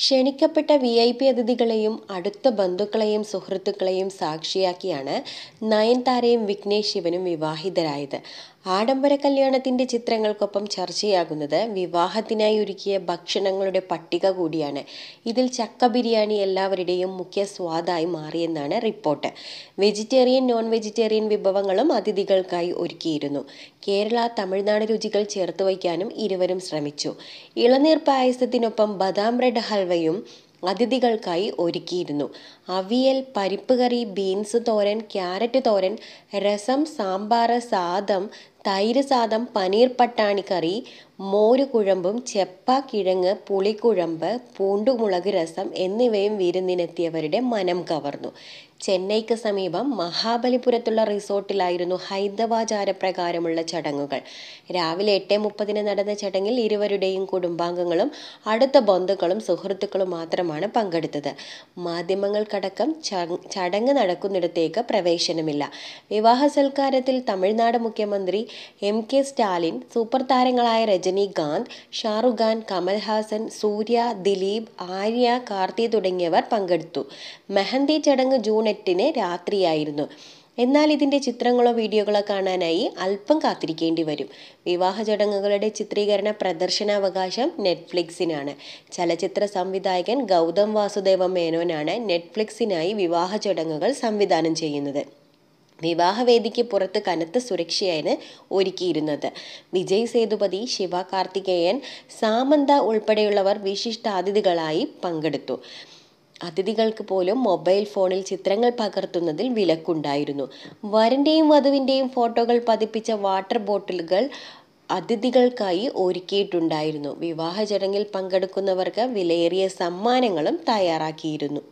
ക്ഷണിക്കപ്പെട്ട V I P അതിഥികളെയും അടുത്ത ബന്ധുക്കളെയും സുഹൃത്തുക്കളെയും സാക്ഷിയാക്കിയാണ് നയൻതാരയും വിഘ്നേഷ് ശിവനും വിവാഹിതരായത് ആഡംബര കല്യാണത്തിന്റെ ചിത്രങ്ങൾക്കൊപ്പം ചർച്ചയാകുന്നത് വിവാഹത്തിനായി ഒരുക്കിയ ഭക്ഷണങ്ങളുടെ പട്ടിക കൂടിയാണ് ഇതിൽ ചക്ക ബിരിയാണി എല്ലാവരുടെയും മുഖ്യ സ്വാദായി മാറിയെന്നാണ് റിപ്പോർട്ട് വെജിറ്റേറിയൻ നോൺ വെജിറ്റേറിയൻ വിഭവങ്ങളും അതിഥികൾക്കായി ഒരുക്കിയിരുന്നു കേരള തമിഴ്നാട് രുചികൾ ചേർത്ത് വയ്ക്കാനും ഇരുവരും ശ്രമിച്ചു ഇളനീർ പായസത്തിനൊപ്പം ബദാം ബ്രെഡ് ഹൽവ ഹൽവയും അതിഥികൾക്കായി ഒരുക്കിയിരുന്നു അവിയൽ പരിപ്പ് കറി ബീൻസ് തോരൻ ക്യാരറ്റ് തോരൻ രസം സാമ്പാർ സാദം തൈര് സാദം പനീർ പട്ടാണി കറി മോരുകുഴമ്പും ചെപ്പാക്കിഴങ്ങ് പുളിക്കുഴമ്പ് പൂണ്ടുമുളക് രസം എന്നിവയും വിരുന്നിനെത്തിയവരുടെ മനം കവർന്നു ചെന്നൈക്ക് സമീപം മഹാബലിപുരത്തുള്ള റിസോർട്ടിലായിരുന്നു ഹൈന്ദവാചാരപ്രകാരമുള്ള ചടങ്ങുകൾ രാവിലെ എട്ട് മുപ്പതിന് നടന്ന ചടങ്ങിൽ ഇരുവരുടെയും കുടുംബാംഗങ്ങളും അടുത്ത ബന്ധുക്കളും സുഹൃത്തുക്കളും മാത്രമാണ് പങ്കെടുത്തത് മാധ്യമങ്ങൾക്കടക്കം ചടങ്ങ് നടക്കുന്നിടത്തേക്ക് പ്രവേശനമില്ല വിവാഹ സൽക്കാരത്തിൽ തമിഴ്നാട് മുഖ്യമന്ത്രി എം കെ സ്റ്റാലിൻ സൂപ്പർ താരങ്ങളായ രജ രജനീകാന്ത് ഷാറുഖ് ഖാൻ കമൽഹാസൻ സൂര്യ ദിലീപ് ആര്യ കാർത്തി തുടങ്ങിയവർ പങ്കെടുത്തു മെഹന്തി ചടങ്ങ് ജൂൺ എട്ടിന് രാത്രിയായിരുന്നു എന്നാൽ ഇതിൻ്റെ ചിത്രങ്ങളോ വീഡിയോകളോ കാണാനായി അല്പം കാത്തിരിക്കേണ്ടി വരും വിവാഹ ചടങ്ങുകളുടെ ചിത്രീകരണ പ്രദർശനാവകാശം നെറ്റ്ഫ്ലിക്സിനാണ് ചലച്ചിത്ര സംവിധായകൻ ഗൗതം വാസുദേവ മേനോനാണ് നെറ്റ്ഫ്ലിക്സിനായി വിവാഹ ചടങ്ങുകൾ സംവിധാനം ചെയ്യുന്നത് വിവാഹവേദിക്ക് പുറത്ത് കനത്ത സുരക്ഷയാണ് ഒരുക്കിയിരുന്നത് വിജയ് സേതുപതി ശിവ കാർത്തികേയൻ സാമന്ത ഉൾപ്പെടെയുള്ളവർ വിശിഷ്ടാതിഥികളായി പങ്കെടുത്തു അതിഥികൾക്ക് പോലും മൊബൈൽ ഫോണിൽ ചിത്രങ്ങൾ പകർത്തുന്നതിൽ വിലക്കുണ്ടായിരുന്നു വരൻ്റെയും വധുവിൻ്റെയും ഫോട്ടോകൾ പതിപ്പിച്ച വാട്ടർ ബോട്ടിലുകൾ അതിഥികൾക്കായി ഒരുക്കിയിട്ടുണ്ടായിരുന്നു വിവാഹ ചടങ്ങിൽ പങ്കെടുക്കുന്നവർക്ക് വിലയേറിയ സമ്മാനങ്ങളും തയ്യാറാക്കിയിരുന്നു